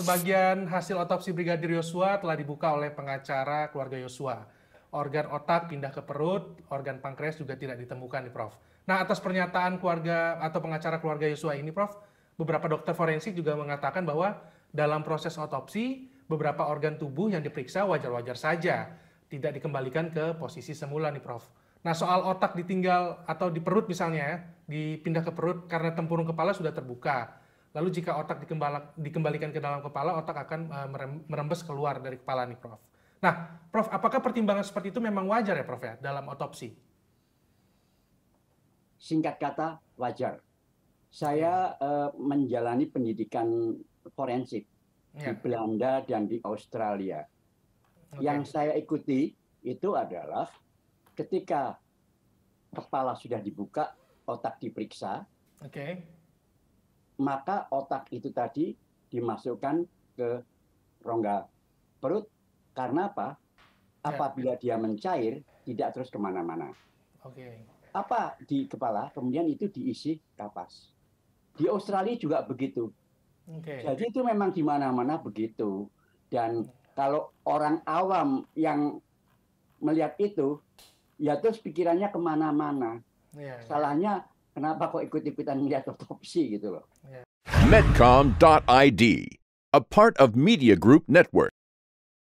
Sebagian hasil otopsi Brigadir Yosua telah dibuka oleh pengacara keluarga Yosua. Organ otak pindah ke perut, organ pankreas juga tidak ditemukan nih Prof. Nah atas pernyataan keluarga atau pengacara keluarga Yosua ini Prof, beberapa dokter forensik juga mengatakan bahwa dalam proses otopsi, beberapa organ tubuh yang diperiksa wajar-wajar saja, tidak dikembalikan ke posisi semula nih Prof. Nah soal otak ditinggal atau di perut misalnya, ya, dipindah ke perut karena tempurung kepala sudah terbuka Lalu jika otak dikembalikan ke dalam kepala, otak akan eh, merembes keluar dari kepala nih, Prof. Nah, Prof, apakah pertimbangan seperti itu memang wajar ya, Prof ya, dalam otopsi? Singkat kata, wajar. Saya uh, menjalani pendidikan forensik yeah. di ya. Belanda dan di Australia. Okay. Yang saya ikuti itu adalah ketika kepala sudah dibuka, otak diperiksa. Oke. Okay maka otak itu tadi dimasukkan ke rongga perut karena apa? Ya. Apabila ya. dia mencair, tidak terus kemana-mana. Oke. Okay. Apa di kepala, kemudian itu diisi kapas. Di Australia juga begitu. Okay. Jadi itu memang di mana-mana begitu. Dan hmm. kalau orang awam yang melihat itu, ya terus pikirannya kemana-mana. Yeah, iya. Salahnya kenapa kok ikut-ikutan melihat otopsi gitu loh. Medcom.id, a part of Media Group Network.